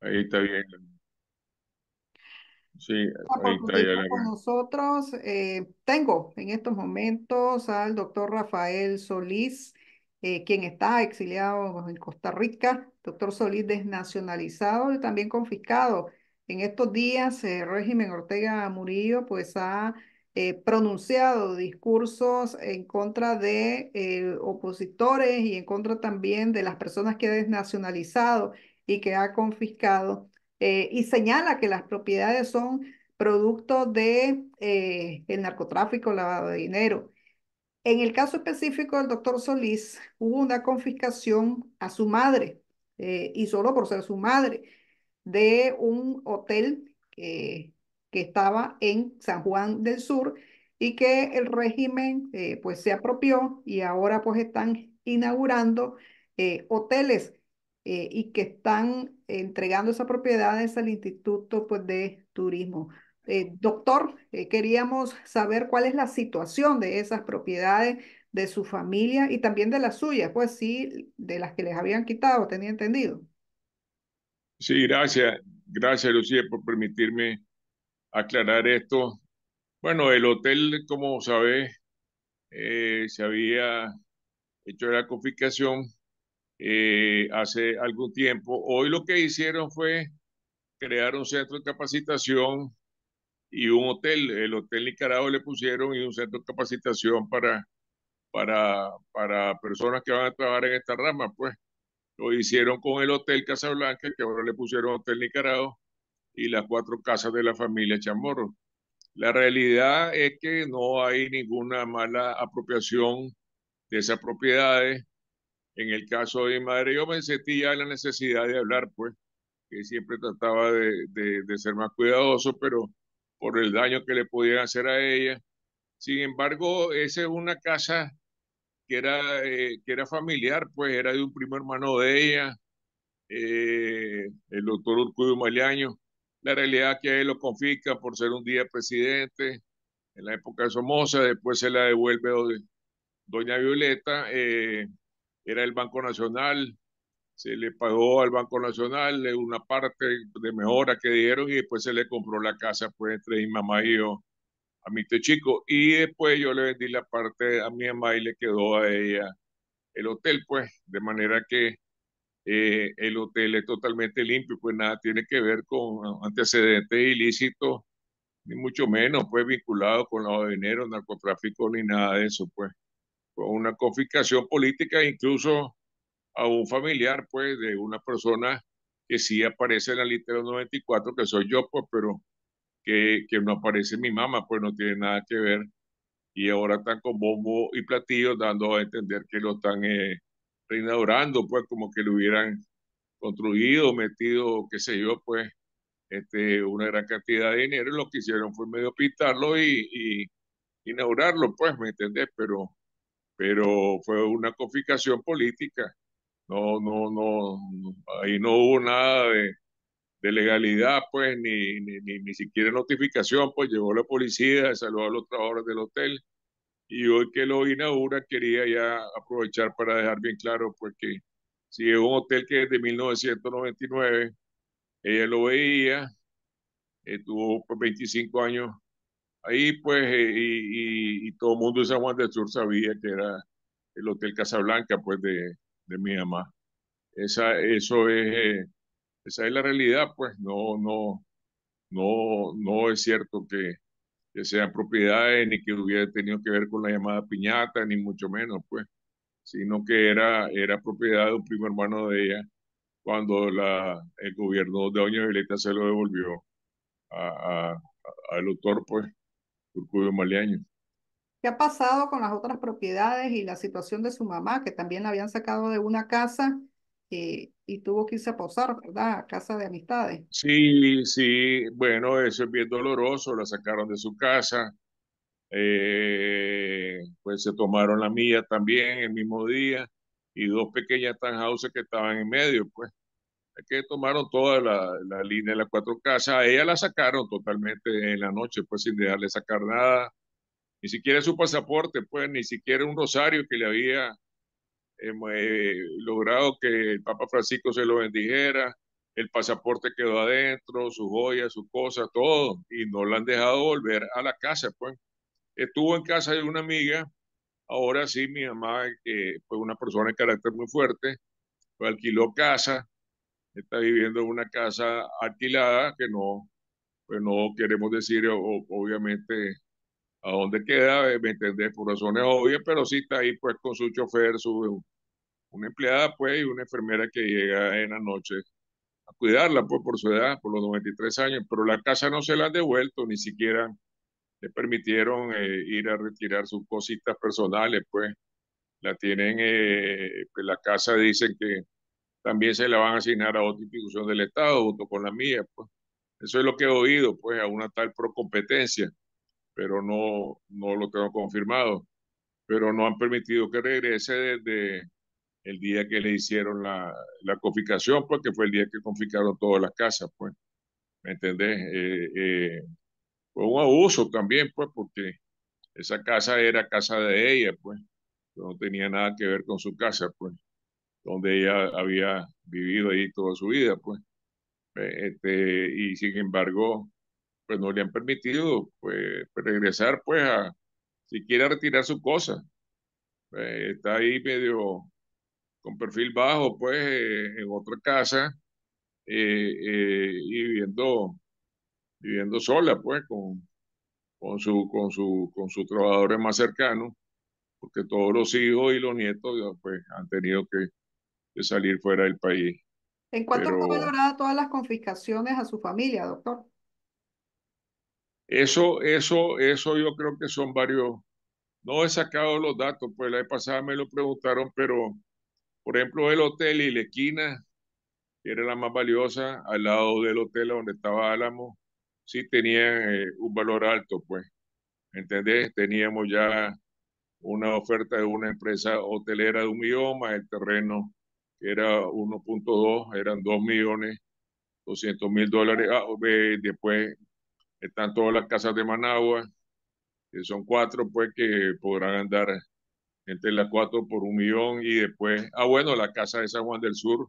Ahí está bien. Sí, ahí está bien. nosotros eh, tengo en estos momentos al doctor Rafael Solís, eh, quien está exiliado en Costa Rica. Doctor Solís desnacionalizado y también confiscado. En estos días el eh, régimen Ortega Murillo pues ha pronunciado discursos en contra de opositores y en contra también de las personas que ha desnacionalizado y que ha confiscado. Eh, y señala que las propiedades son producto de eh, el narcotráfico, lavado de dinero. En el caso específico del doctor Solís, hubo una confiscación a su madre, eh, y solo por ser su madre, de un hotel que estaba en San Juan del Sur y que el régimen pues se apropió y ahora pues están inaugurando hoteles eh, y que están entregando esas propiedades al Instituto pues, de Turismo. Eh, doctor, eh, queríamos saber cuál es la situación de esas propiedades de su familia y también de las suyas, pues sí, de las que les habían quitado, tenía entendido. Sí, gracias. Gracias, Lucía, por permitirme aclarar esto. Bueno, el hotel, como sabe, se había hecho la confiscación eh, hace algún tiempo. Hoy lo que hicieron fue crear un centro de capacitación y un hotel. El Hotel Nicaragua le pusieron y un centro de capacitación para, para, para personas que van a trabajar en esta rama. Pues lo hicieron con el Hotel Casablanca, que ahora le pusieron Hotel Nicaragua, y las cuatro casas de la familia Chamorro. La realidad es que no hay ninguna mala apropiación de esas propiedades en el caso de madre, yo me sentía la necesidad de hablar, pues, que siempre trataba de, de, ser más cuidadoso, pero por el daño que le pudiera hacer a ella. Sin embargo, esa es una casa que era, eh, que era familiar, pues era de un primo hermano de ella, eh, el doctor Urcudio Malaño. La realidad que él lo confisca por ser un día presidente en la época de Somoza, después se la devuelve doña Violeta. Eh, era el Banco Nacional, se le pagó al Banco Nacional una parte de mejora que dieron y después se le compró la casa pues entre mi mamá y yo a mi chico y después yo le vendí la parte a mi mamá y le quedó a ella el hotel pues de manera que eh, el hotel es totalmente limpio pues nada tiene que ver con antecedentes ilícitos ni mucho menos pues vinculado con lavado de dinero narcotráfico ni nada de eso pues una confiscación política, incluso a un familiar, pues, de una persona que sí aparece en la lista de 94, que soy yo, pues, pero que, no aparece mi mamá, pues no tiene nada que ver. Y ahora están con bombo y platillos dando a entender que lo están eh, reinaugurando, pues, como que lo hubieran construido, metido, qué sé yo, pues, este, una gran cantidad de dinero. Lo que hicieron fue medio pintarlo y, y inaugurarlo, pues, ¿me entendés? Pero pero fue una confiscación política. No, no, no, ahí no hubo nada de, de legalidad, pues, ni, ni, ni, ni, siquiera notificación, pues llegó la policía, saludó a los trabajadores del hotel y hoy que lo inaugura quería ya aprovechar para dejar bien claro, porque que si es un hotel que desde 1999 ella lo veía, estuvo pues, tuvo 25 años Ahí pues, eh, y, todo el mundo de San Juan del Sur sabía que era el Hotel Casablanca, pues, de, mi mamá. Esa, eso es, eh, esa es la realidad, pues, no, no, no, no es cierto que, que sean propiedades ni que hubiera tenido que ver con la llamada piñata, ni mucho menos, pues, sino que era, era propiedad de un primo hermano de ella cuando la, el gobierno de Doña Violeta se lo devolvió al a, autor, pues, ¿Qué ha pasado con las otras propiedades y la situación de su mamá, que también la habían sacado de una casa eh, y tuvo que irse a posar, ¿verdad? A casa de amistades. Sí, sí, bueno, eso es bien doloroso, la sacaron de su casa, eh, pues se tomaron la mía también el mismo día y dos pequeñas houses que estaban en medio, pues que tomaron toda la, línea de las cuatro casas, ella la sacaron totalmente en la noche, pues sin dejarle sacar nada, ni siquiera su pasaporte, pues ni siquiera un rosario que le había eh, eh, logrado que el Papa Francisco se lo bendijera, el pasaporte quedó adentro, su joyas, su cosa, todo, y no la han dejado volver a la casa, pues. Estuvo en casa de una amiga, ahora sí, mi mamá, que fue una persona de carácter muy fuerte, alquiló casa, está viviendo en una casa alquilada que no, pues no queremos decir obviamente a dónde queda, eh, ¿me Por razones obvias, pero sí está ahí pues con su chofer, su, una empleada pues y una enfermera que llega en la noche a cuidarla pues por su edad, por los 93 años, pero la casa no se la han devuelto, ni siquiera le permitieron eh, ir a retirar sus cositas personales pues la tienen, eh, pues la casa dicen que también se la van a asignar a otra institución del Estado junto con la mía. Pues. Eso es lo que he oído, pues, a una tal procompetencia, pero no, no lo tengo confirmado. Pero no han permitido que regrese desde el día que le hicieron la, la confiscación, porque pues, fue el día que confiscaron todas las casas, pues. ¿Me entendés? Eh, eh, fue un abuso también, pues, porque esa casa era casa de ella, pues. No tenía nada que ver con su casa, pues donde ella había vivido ahí toda su vida, pues. Eh, este, y sin embargo, pues no le han permitido pues, regresar, pues, a siquiera retirar su cosa. Eh, está ahí medio con perfil bajo, pues, eh, en otra casa y viviendo, viviendo sola, pues, con, con, su, con, su, con sus trabajadores más cercanos, porque todos los hijos y los nietos, pues, han tenido que salir fuera del país. ¿En cuánto Pero... valorada todas las confiscaciones a su familia, doctor? Eso, eso, eso yo creo que son varios. No he sacado los datos, pues la vez pasada me lo preguntaron, pero por ejemplo el hotel y la esquina, que era la más valiosa, al lado del hotel donde estaba Álamo, sí tenía eh, un valor alto, pues. ¿Entendés? Teníamos ya una oferta de una empresa hotelera de un idioma, el terreno que era 1.2, eran 2 millones 200 mil dólares. Ah, después están todas las casas de Managua, que son cuatro, pues que podrán andar entre las cuatro por un millón y después, ah, bueno, la casa de San Juan del Sur,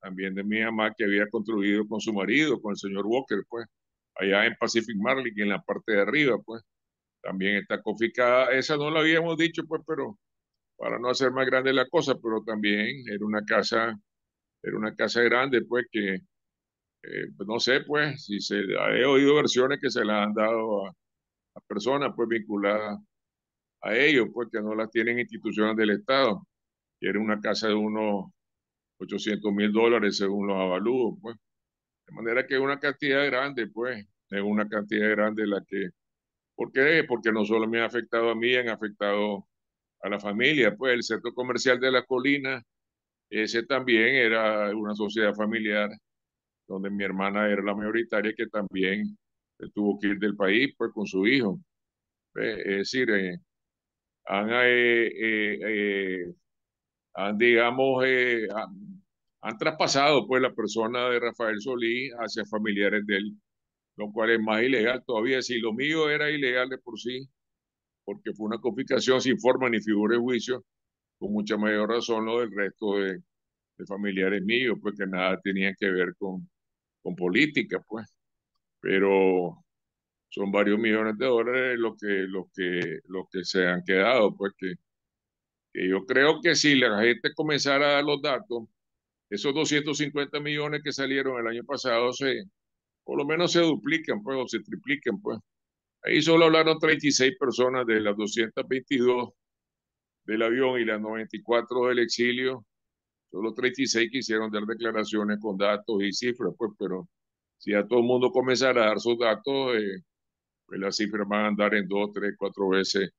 también de mi mamá que había construido con su marido, con el señor Walker, pues, allá en Pacific Marley, que en la parte de arriba, pues, también está confiscada. Esa no la habíamos dicho, pues, pero para no hacer más grande la cosa, pero también era una casa, era una casa grande, pues que, eh, pues, no sé, pues, si se, he oído versiones que se la han dado a, personas, pues, vinculadas a ellos, pues, que no las tienen instituciones del Estado, y era una casa de unos 800 mil dólares según los avalúos, pues. De manera que es una cantidad grande, pues, es una cantidad grande la que... ¿Por qué? Porque no solo me ha afectado a mí, han afectado la familia, pues el centro comercial de la colina, ese también era una sociedad familiar donde mi hermana era la mayoritaria que también eh, tuvo que ir del país pues con su hijo. Pues, es decir, eh, eh, han, digamos, han, han, traspasado pues la persona de Rafael Solí hacia familiares de él, lo cual es más ilegal todavía. Si lo mío era ilegal de por sí, porque fue una confiscación sin forma ni figura de juicio, con mucha mayor razón lo del resto de, de familiares míos, pues que nada tenían que ver con, con política, pues. Pero son varios millones de dólares los que, lo que, lo que se han quedado, pues que, que yo creo que si la gente comenzara a dar los datos, esos 250 millones que salieron el año pasado se, por lo menos se duplican, pues, o se tripliquen, pues. Ahí solo hablaron 36 personas de las 222 del avión y las 94 del exilio. Solo 36 quisieron dar declaraciones con datos y cifras, pues, pero si a todo el mundo comenzara a dar sus datos, eh, pues las cifras van a andar en dos, tres, cuatro veces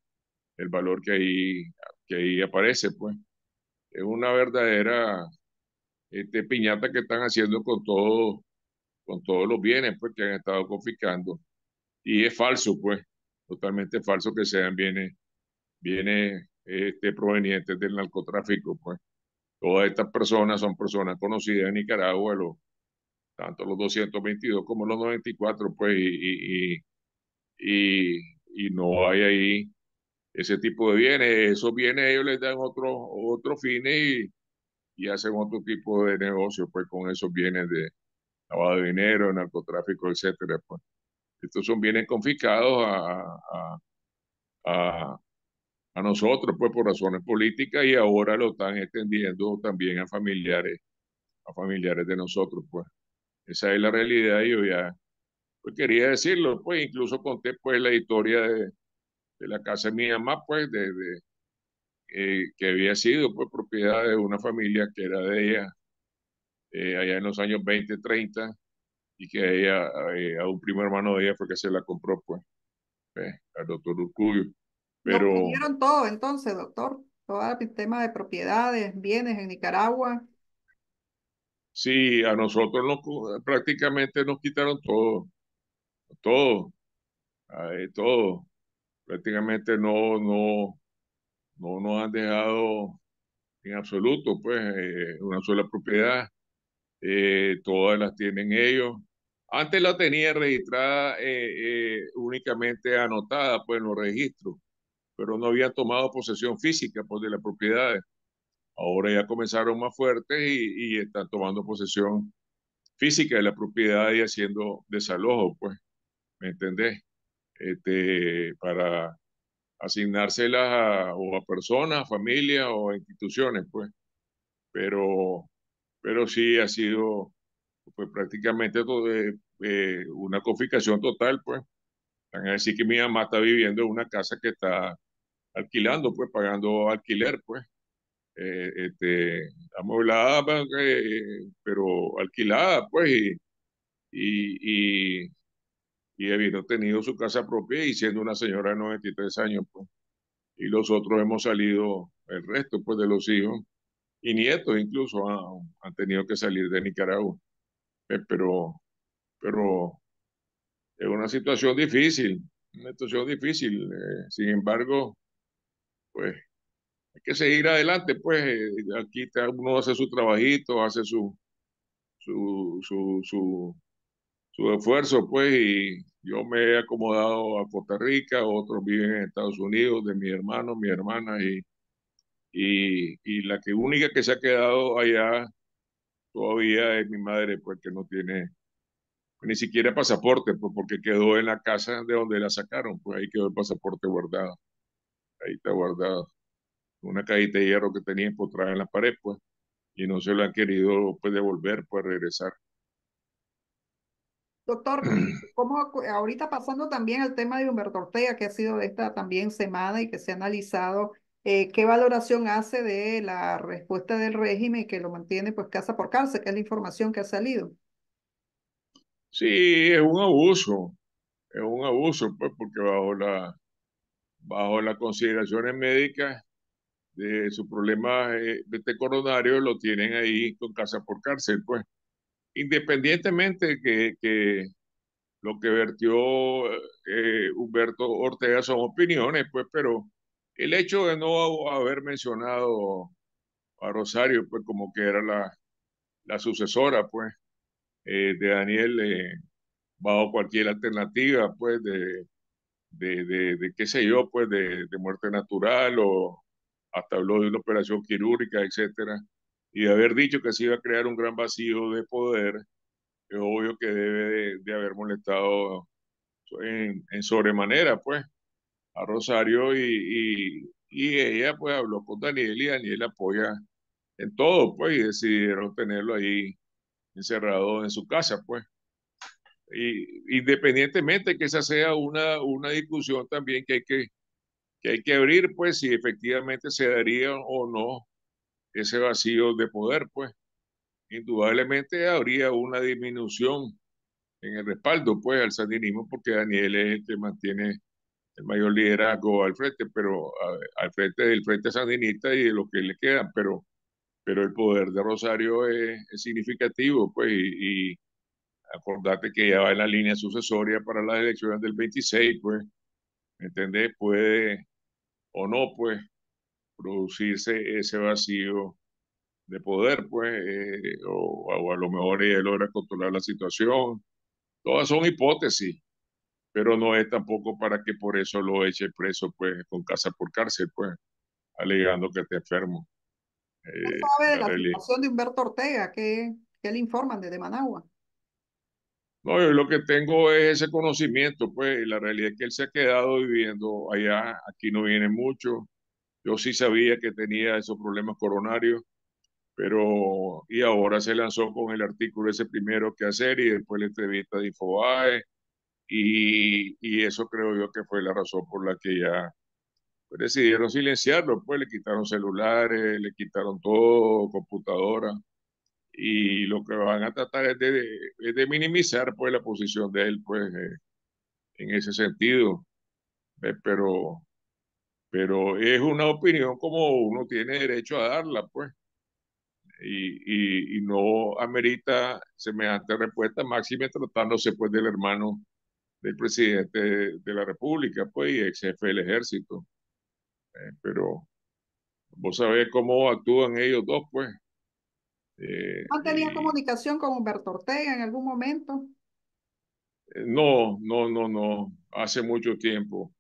el valor que ahí, que ahí aparece, pues. Es una verdadera este, piñata que están haciendo con todo, con todos los bienes pues, que han estado confiscando y es falso, pues, totalmente falso que sean bienes, este, provenientes del narcotráfico, pues. Todas estas personas son personas conocidas en Nicaragua, los, tanto los 222 como los 94, pues, y, y, no hay ahí ese tipo de bienes. Esos bienes ellos les dan otro fin y, y hacen otro tipo de negocio, pues, con esos bienes de lavado de dinero, narcotráfico, etcétera, pues estos son bienes confiscados a, nosotros, pues por razones políticas, y ahora lo están extendiendo también a familiares, a familiares de nosotros, pues. Esa es la realidad, y yo ya pues, quería decirlo, pues incluso conté pues la historia de, la casa de mi mamá, pues de, eh, que había sido pues propiedad de una familia que era de ella eh, allá en los años 20, 30, y que a eh, a, un primer hermano de ella fue que se la compró, pues, al doctor Urcuyo. Pero... Pues, todo entonces, doctor, todo el tema de propiedades, bienes en Nicaragua. Sí, a nosotros prácticamente nos quitaron todo, todo, todo. Prácticamente no, no, no nos han dejado en absoluto, pues, eh, una sola propiedad. Eh, todas las tienen ellos. Antes la tenía registrada eh, eh, únicamente anotada pues, en los registros, pero no habían tomado posesión física pues, de las propiedades. Ahora ya comenzaron más fuertes y, están tomando posesión física de la propiedad y haciendo desalojo, pues, ¿me entendés? Este, para asignárselas a, o a personas, familias o instituciones, pues. Pero, pero sí ha sido pues prácticamente todo, eh, eh, una confiscación total, pues. Van a decir que mi mamá está viviendo en una casa que está alquilando, pues, pagando alquiler, pues. Eh, este, amueblada, pues, eh, pero alquilada, pues, y, y, y, y habiendo tenido su casa propia y siendo una señora de 93 años, pues. Y los otros hemos salido, el resto, pues, de los hijos y nietos incluso han tenido que salir de Nicaragua. Eh, pero, pero es una situación difícil, una situación difícil. Eh, sin embargo, pues hay que seguir adelante, pues eh, aquí cada uno hace su trabajito, hace su, su, su, su, su esfuerzo, pues, y yo me he acomodado a Costa Rica, otros viven en Estados Unidos, de mi hermano, mi hermana, y, y, la que única que se ha quedado allá todavía es mi madre, pues que no tiene ni siquiera pasaporte, pues porque quedó en la casa de donde la sacaron, pues ahí quedó el pasaporte guardado. Ahí está guardado. Una cajita de hierro que tenía encontrada en la pared, pues, y no se lo han querido pues devolver, pues regresar. Doctor, cómo ahorita pasando también al tema de Humberto Ortega, que ha sido esta también semana y que se ha analizado eh, qué valoración hace de la respuesta del régimen que lo mantiene pues casa por cárcel, que es la información que ha salido. Sí, es un abuso, es un abuso, pues, porque bajo bajo las consideraciones médicas de su problema eh, de este coronario lo tienen ahí con casa por cárcel, pues. Independientemente que, que lo que vertió eh, Humberto Ortega son opiniones, pues, pero el hecho de no haber mencionado a Rosario, pues como que era la, la sucesora, pues, eh, de Daniel, eh, bajo cualquier alternativa, pues, de, de, qué sé yo, pues, de, muerte natural o hasta habló de una operación quirúrgica, etcétera, y de haber dicho que se iba a crear un gran vacío de poder, es obvio que debe de, haber molestado en, en sobremanera, pues, a Rosario y, y, ella pues habló con Daniel y Daniel apoya en todo, pues, y decidieron tenerlo ahí encerrado en su casa, pues. Y, independientemente que esa sea una, una discusión también que hay que, que hay que abrir, pues, si efectivamente se daría o no ese vacío de poder, pues. Indudablemente habría una disminución en el respaldo, pues, al sandinismo, porque Daniel es el que mantiene el mayor liderazgo al frente, pero al frente del Frente Sandinista y de lo que le quedan, pero, pero el poder de Rosario es, significativo, pues, y, acordate que ya va en la línea sucesoria para las elecciones del 26, pues, ¿me entendés? Puede o no, pues, producirse ese vacío de poder, pues, eh, o, a lo mejor él logra controlar la situación. Todas son hipótesis, pero no es tampoco para que por eso lo eche preso, pues, con casa por cárcel, pues, alegando que está enfermo. ¿No eh, sabe de la situación de Humberto Ortega? ¿Qué, ¿Qué, le informan desde Managua? No, yo lo que tengo es ese conocimiento, pues, la realidad es que él se ha quedado viviendo allá, aquí no viene mucho. Yo sí sabía que tenía esos problemas coronarios, pero y ahora se lanzó con el artículo ese primero que hacer y después la entrevista de Infobae y, eso creo yo que fue la razón por la que ya pues, decidieron silenciarlo, pues le quitaron celulares, le quitaron todo, computadora, y lo que van a tratar es de, minimizar pues la posición de él pues eh, en ese sentido. Eh, pero, pero es una opinión como uno tiene derecho a darla, pues. Y, y, no amerita semejante respuesta, Máxima tratándose pues del hermano del presidente de la República, pues, y ex jefe del ejército. Eh, pero vos sabés cómo actúan ellos dos, pues. Eh, ¿No comunicación con Humberto Ortega en algún momento? Eh, no, no, no, no. Hace mucho tiempo.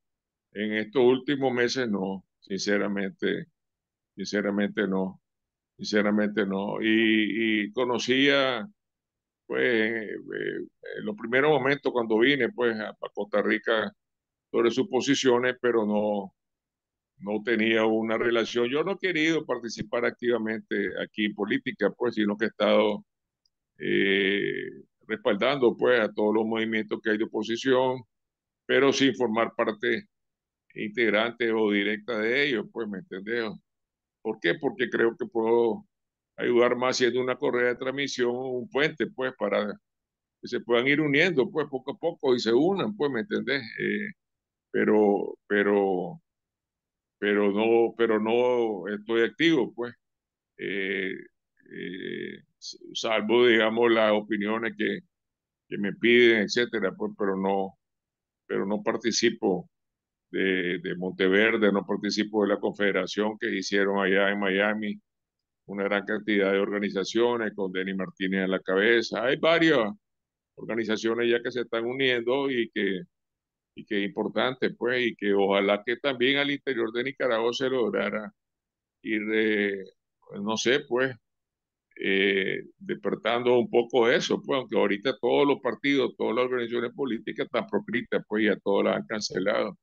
En estos últimos meses no, sinceramente, sinceramente no, sinceramente no. y conocía pues eh, en los primeros momentos cuando vine pues a, Costa Rica sobre sus posiciones, pero no, no tenía una relación. Yo no he querido participar activamente aquí en política, pues, sino que he estado eh, respaldando, pues, a todos los movimientos que hay de oposición, pero sin formar parte integrante o directa de ellos, pues, ¿me entendés? ¿Por qué? Porque creo que puedo ayudar más haciendo una correa de transmisión, un puente, pues, para que se puedan ir uniendo, pues, poco a poco y se unan, pues, ¿me entendés? Eh, pero, pero, pero no, pero no estoy activo, pues. Eh, eh, salvo, digamos, las opiniones que, que me piden, etcétera, pues, pero no, pero no participo de, de Monteverde, no participo de la confederación que hicieron allá en Miami una gran cantidad de organizaciones, con Denis Martínez en la cabeza. Hay varias organizaciones ya que se están uniendo y que, y que es importante, pues, y que ojalá que también al interior de Nicaragua se lograra ir, eh, no sé, pues, eh, despertando un poco eso, pues, aunque ahorita todos los partidos, todas las organizaciones políticas están procritas pues, y a todas las han cancelado.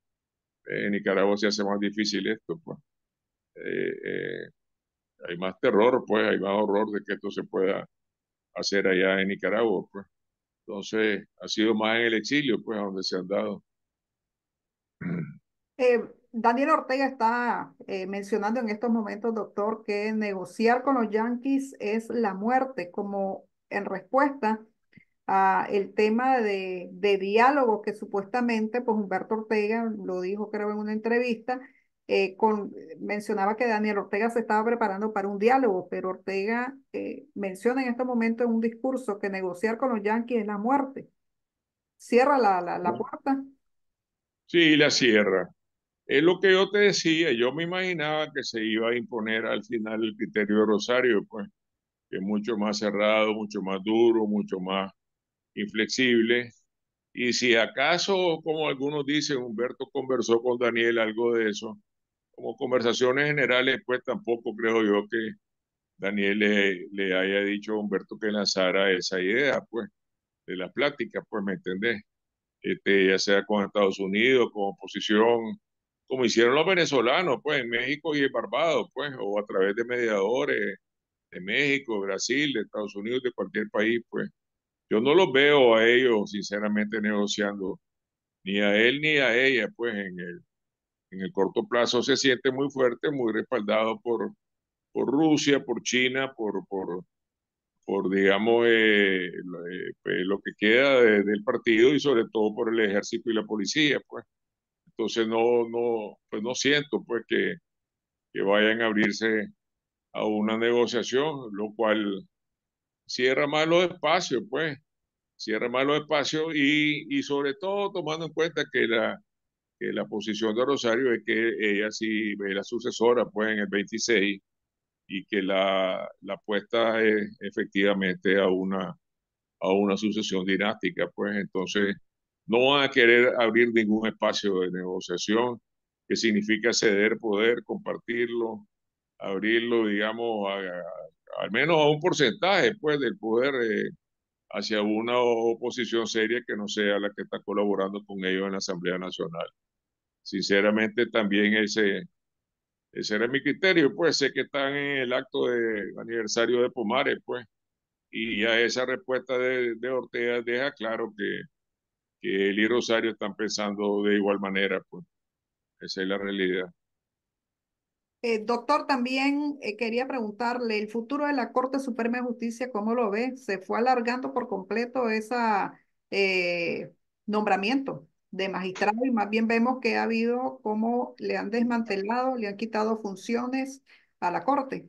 en Nicaragua se hace más difícil esto, pues. Eh, eh hay más terror, pues, hay más horror de que esto se pueda hacer allá en Nicaragua, pues. Entonces, ha sido más en el exilio, pues, donde se han dado. Eh, Daniel Ortega está eh, mencionando en estos momentos, doctor, que negociar con los yanquis es la muerte, como en respuesta a el tema de, de diálogo que supuestamente, pues Humberto Ortega lo dijo creo en una entrevista, eh, con, eh, mencionaba que Daniel Ortega se estaba preparando para un diálogo, pero Ortega eh, menciona en este momento en un discurso que negociar con los Yankees es la muerte. Cierra la, la, la puerta. Sí, la cierra. Es lo que yo te decía, yo me imaginaba que se iba a imponer al final el criterio de Rosario, pues, que es mucho más cerrado, mucho más duro, mucho más inflexible. Y si acaso, como algunos dicen, Humberto conversó con Daniel algo de eso, como conversaciones generales, pues tampoco creo yo que Daniel le, haya dicho a Humberto que lanzara esa idea, pues, de la plática, pues, ¿me entendés? Este, ya sea con Estados Unidos, con oposición, como hicieron los venezolanos, pues, en México y en Barbados, pues, o a través de mediadores de México, Brasil, de Estados Unidos, de cualquier país, pues. Yo no los veo a ellos, sinceramente, negociando, ni a él ni a ella, pues, en el, en el corto plazo se siente muy fuerte, muy respaldado por, por Rusia, por China, por, por, por digamos, eh, eh, pues, lo, que queda del partido y sobre todo por el ejército y la policía, pues. Entonces no, no, pues no siento pues que, que vayan a abrirse a una negociación, lo cual cierra más los espacios, pues, cierra más los espacios y, y sobre todo tomando en cuenta que la, que la posición de Rosario es que ella sí es la sucesora pues en el 26 y que la, apuesta es efectivamente a una, a una sucesión dinástica, pues entonces no van a querer abrir ningún espacio de negociación que significa ceder poder, compartirlo, abrirlo, digamos, al menos a un porcentaje pues del poder eh, hacia una oposición seria que no sea la que está colaborando con ellos en la Asamblea Nacional sinceramente también ese, ese era mi criterio, pues sé que están en el acto de aniversario de Pomares, pues, y ya esa respuesta de, Ortega deja claro que, que él y Rosario están pensando de igual manera, pues, esa es la realidad. Eh, doctor, también eh, quería preguntarle, ¿el futuro de la Corte Suprema de Justicia cómo lo ve? ¿Se fue alargando por completo ese eh, nombramiento? de magistrados y más bien vemos que ha habido cómo le han desmantelado, le han quitado funciones a la Corte.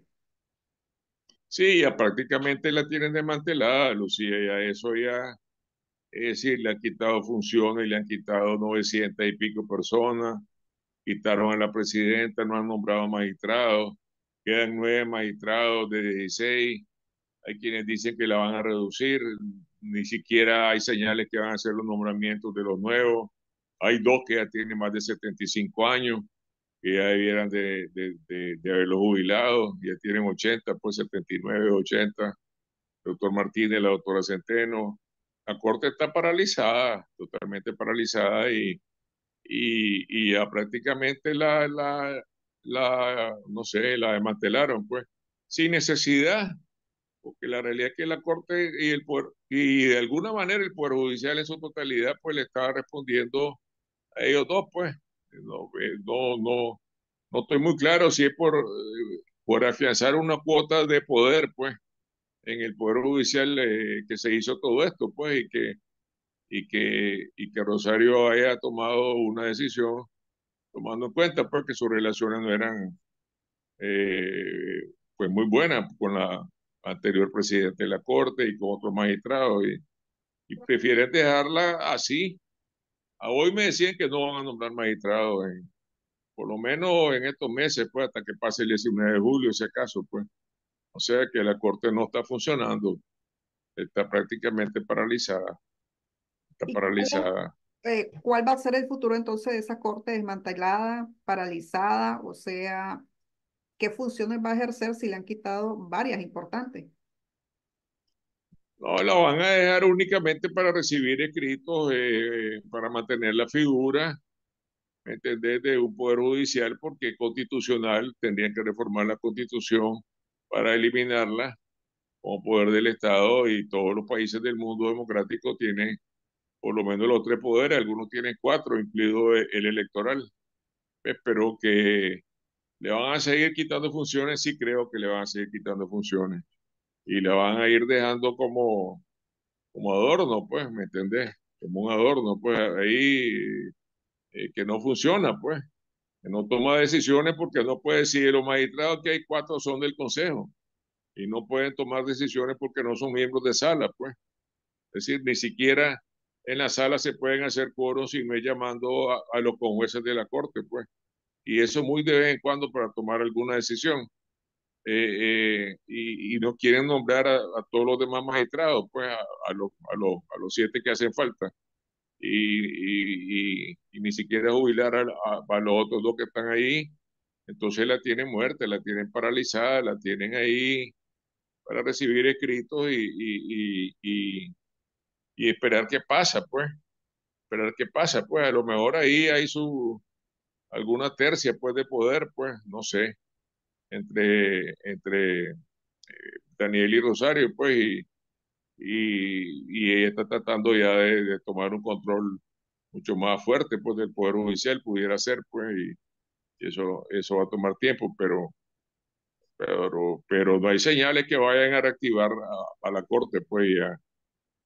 Sí, ya prácticamente la tienen desmantelada, Lucía, ya eso ya, es decir, le han quitado funciones, le han quitado 900 y pico personas, quitaron a la presidenta, no han nombrado magistrados, quedan nueve magistrados de 16, hay quienes dicen que la van a reducir, ni siquiera hay señales que van a hacer los nombramientos de los nuevos. Hay dos que ya tienen más de 75 años, que ya debieran de, de, de, haberlos jubilado, ya tienen 80, pues 79, 80. El doctor Martínez, la doctora Centeno. La corte está paralizada, totalmente paralizada y, y, y ya prácticamente la, la, la, no sé, la desmantelaron, pues, sin necesidad, porque la realidad es que la Corte y el y de alguna manera el Poder Judicial en su totalidad, pues le estaba respondiendo ellos dos, pues. Eh, no, no, no, estoy muy claro si es por, eh, por afianzar una cuota de poder, pues, en el Poder Judicial eh, que se hizo todo esto, pues, y que, y que, y que Rosario haya tomado una decisión, tomando en cuenta, pues, que sus relaciones no eran, pues, muy buenas con la anterior presidente de la Corte y con otros magistrados, y, y prefieren dejarla así, a hoy me decían que no van a nombrar magistrados, por lo menos en estos meses, pues hasta que pase el 19 de julio, ese acaso, pues. O sea que la Corte no está funcionando, está prácticamente paralizada. Está paralizada. Eh, ¿Cuál va a ser el futuro entonces de esa corte desmantelada, paralizada? O sea, ¿qué funciones va a ejercer si le han quitado varias importantes? No, la van a dejar únicamente para recibir escritos, eh, para mantener la figura, ¿me ¿entendés? De un poder judicial, porque constitucional, tendrían que reformar la constitución para eliminarla como poder del Estado y todos los países del mundo democrático tienen por lo menos los tres poderes, algunos tienen cuatro, incluido e, el electoral. Espero que le van a seguir quitando funciones, sí creo que le van a seguir quitando funciones y la van a ir dejando como, como adorno, pues, ¿me entendés? Como un adorno, pues, ahí eh, que no funciona, pues, que no toma decisiones porque no puede decir, los magistrados que hay cuatro son del Consejo y no pueden tomar decisiones porque no son miembros de sala, pues. Es decir, ni siquiera en la sala se pueden hacer coros sin me llamando a, a los conjueces de la Corte, pues. Y eso muy de vez en cuando para tomar alguna decisión. Eh, eh, y, no quieren nombrar a, todos los demás magistrados, pues a, los, a, los, a los siete que hacen falta. Y, ni siquiera jubilar a, los otros dos que están ahí. Entonces la tienen muerta, la tienen paralizada, la tienen ahí para recibir escritos y, y esperar qué pasa, pues. Esperar qué pasa, pues. A lo mejor ahí hay su alguna tercia, pues, de poder, pues, no sé entre, entre eh, Daniel y Rosario, pues, y, y, ella está tratando ya de, tomar un control mucho más fuerte, pues, del Poder Judicial, pudiera ser, pues, y eso, eso va a tomar tiempo, pero, pero, pero no hay señales que vayan a reactivar a, la Corte, pues, ya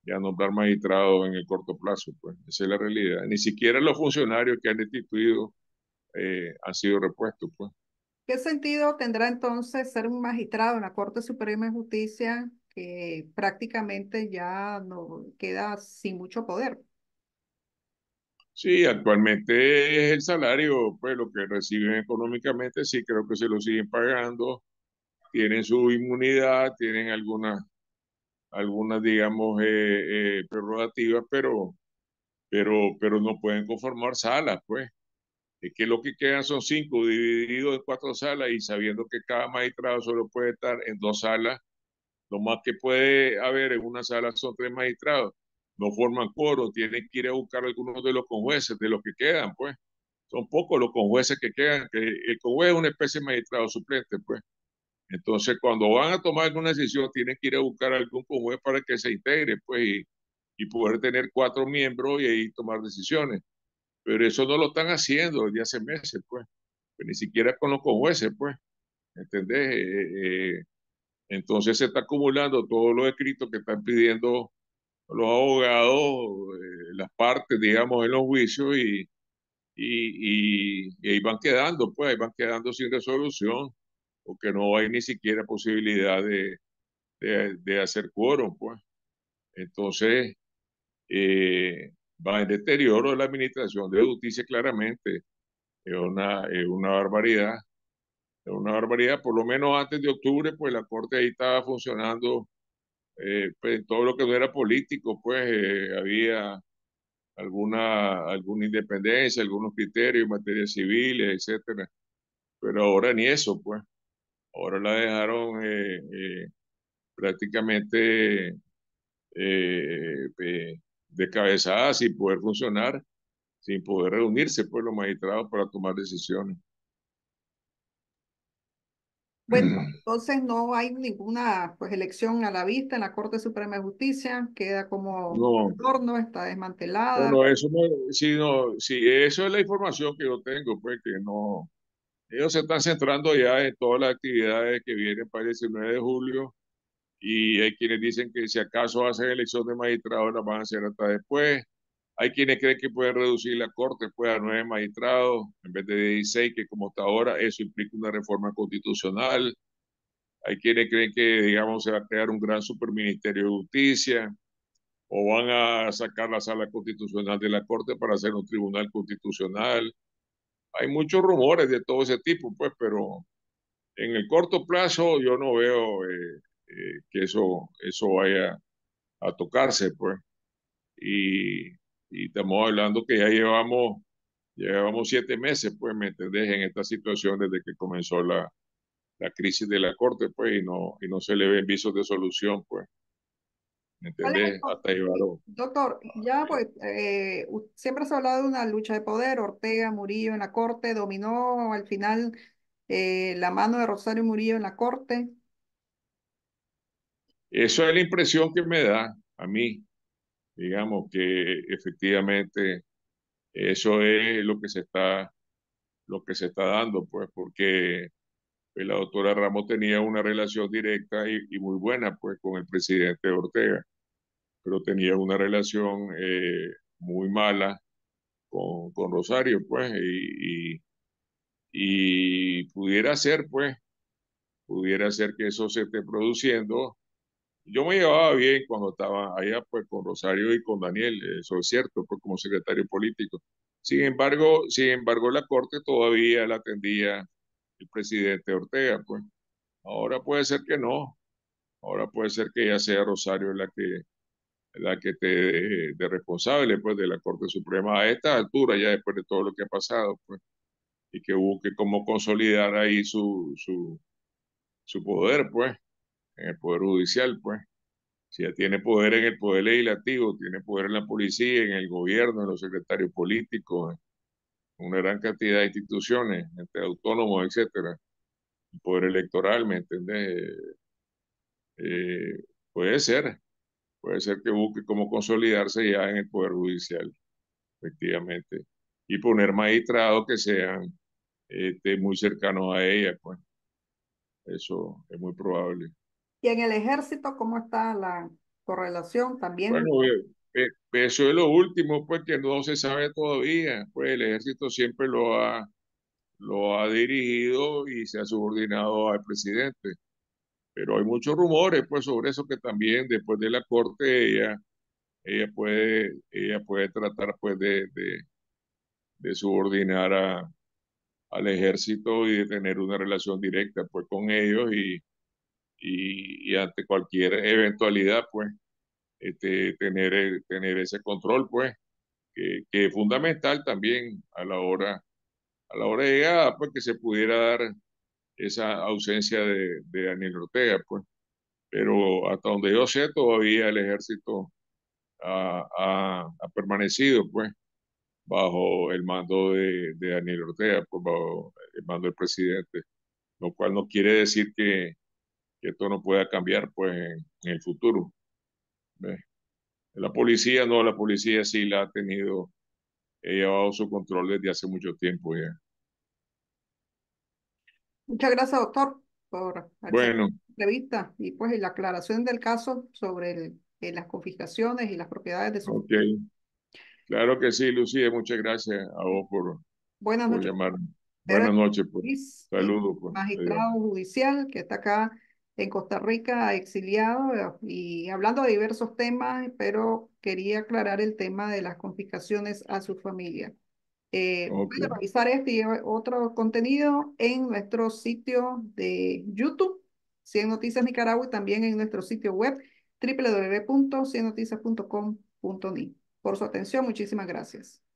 ya nombrar magistrado en el corto plazo, pues esa es la realidad. Ni siquiera los funcionarios que han destituido eh, han sido repuestos, pues. ¿Qué sentido tendrá entonces ser un magistrado en la Corte Suprema de Justicia que prácticamente ya no queda sin mucho poder? Sí, actualmente es el salario, pues lo que reciben económicamente, sí creo que se lo siguen pagando, tienen su inmunidad, tienen algunas, digamos, eh, eh, prerrogativas, pero, pero, pero no pueden conformar salas, pues. Es que lo que quedan son cinco divididos en cuatro salas y sabiendo que cada magistrado solo puede estar en dos salas, lo más que puede haber en una sala son tres magistrados, no forman coro, tienen que ir a buscar algunos de los conjueces, de los que quedan, pues. Son pocos los conjueces que quedan, que el conjuez es una especie de magistrado suplente, pues. Entonces, cuando van a tomar alguna decisión, tienen que ir a buscar algún conjuez para que se integre, pues, y poder tener cuatro miembros y ahí tomar decisiones pero eso no lo están haciendo desde hace meses, pues. pues ni siquiera con los jueces, pues. ¿Entendés? Eh, eh, eh, entonces se está acumulando todos los escritos que están pidiendo los abogados, las partes, digamos, en los juicios y, y, ahí van quedando, pues, ahí van quedando sin resolución, porque no hay ni siquiera posibilidad de, de, de hacer quórum, pues. Entonces, eh, va en deterioro de la administración de justicia claramente. Es una, es una barbaridad. Es una barbaridad. Por lo menos antes de octubre, pues la Corte ahí estaba funcionando eh, pues, en todo lo que no era político, pues eh, había alguna, alguna independencia, algunos criterios en materia civil, etcétera. Pero ahora ni eso, pues. Ahora la dejaron eh, prácticamente eh, descabezada, sin poder funcionar, sin poder reunirse pues los magistrados para tomar decisiones. Bueno, mm. entonces no hay ninguna pues elección a la vista en la Corte Suprema de Justicia, queda como no. torno, está desmantelada. Bueno, eso no, si no, si eso es la información que yo tengo, pues que no, ellos se están centrando ya en todas las actividades que vienen para el 19 de julio, y hay quienes dicen que si acaso hacen elección de magistrados la van a hacer hasta después. Hay quienes creen que pueden reducir la corte pues, a nueve magistrados en vez de 16, que como hasta ahora eso implica una reforma constitucional. Hay quienes creen que, digamos, se va a crear un gran superministerio de justicia o van a sacar la sala constitucional de la corte para hacer un tribunal constitucional. Hay muchos rumores de todo ese tipo, pues, pero en el corto plazo yo no veo eh, eso, eso vaya a tocarse, pues. Y, estamos hablando que ya llevamos, llevamos siete meses, pues, ¿me entendés? En esta situación desde que comenzó la, la crisis de la Corte, pues, y no, y no se le ven visos de solución, pues. ¿Me entendés? Hasta Doctor, ya ah, pues eh, siempre se ha hablado de una lucha de poder, Ortega, Murillo en la corte, dominó al final eh, la mano de Rosario Murillo en la corte, eso es la impresión que me da a mí, digamos que efectivamente eso es lo que se está, lo que se está dando, pues porque pues, la doctora Ramos tenía una relación directa y, muy buena pues con el presidente Ortega, pero tenía una relación eh, muy mala con, Rosario pues y, y, y, pudiera ser pues, pudiera ser que eso se esté produciendo yo me llevaba bien cuando estaba allá pues con Rosario y con Daniel, eso es cierto, pues como secretario político. Sin embargo, sin embargo la corte todavía la atendía el presidente Ortega, pues. Ahora puede ser que no. Ahora puede ser que ya sea Rosario la que la que te de, responsable pues de la Corte Suprema a esta altura ya después de todo lo que ha pasado, pues y que busque cómo consolidar ahí su su su poder, pues en el Poder Judicial, pues. Si ya tiene poder en el Poder Legislativo, tiene poder en la policía, en el gobierno, en los secretarios políticos, en una gran cantidad de instituciones, entre autónomos, etcétera. El poder electoral, ¿me entiendes? Eh, puede ser, puede ser que busque cómo consolidarse ya en el Poder Judicial, efectivamente, y poner magistrados que sean este, muy cercanos a ella, pues eso es muy probable. ¿Y en el ejército cómo está la correlación también? Bueno, eh, eh, eso es lo último, pues que no se sabe todavía. Pues el ejército siempre lo ha, lo ha dirigido y se ha subordinado al presidente. Pero hay muchos rumores, pues, sobre eso que también después de la corte ella, ella puede, ella puede tratar, pues, de, de, subordinar al ejército y de tener una relación directa, pues, con ellos y y, ante cualquier eventualidad, pues, este, tener, eh, tener ese control, pues, que, que, es fundamental también a la hora, a la hora de llegar pues, que se pudiera dar esa ausencia de, Daniel Ortega, pues. Pero hasta donde yo sé, todavía el ejército ha, permanecido, pues, bajo el mando de, de Daniel Ortega, pues, bajo el mando del presidente, lo cual no quiere decir que, que esto no pueda cambiar pues en, el futuro. La policía no, la policía sí la ha tenido, he llevado su control desde hace mucho tiempo ya. Muchas gracias, doctor, por la entrevista y pues la aclaración del caso sobre eh, las confiscaciones y las propiedades de su. ok Claro que sí, Lucía, muchas gracias a vos por, Buenas noches. llamarme. Buenas noches, pues. Eh, Saludos. Pues. Magistrado judicial que está acá en Costa Rica, exiliado y hablando de diversos temas, pero quería aclarar el tema de las confiscaciones a su familia. Eh, Pueden revisar este y otro contenido en nuestro sitio de YouTube, 100 Noticias Nicaragua, y también en nuestro sitio web www.ciennoticias.com.ni. Por su atención, muchísimas gracias.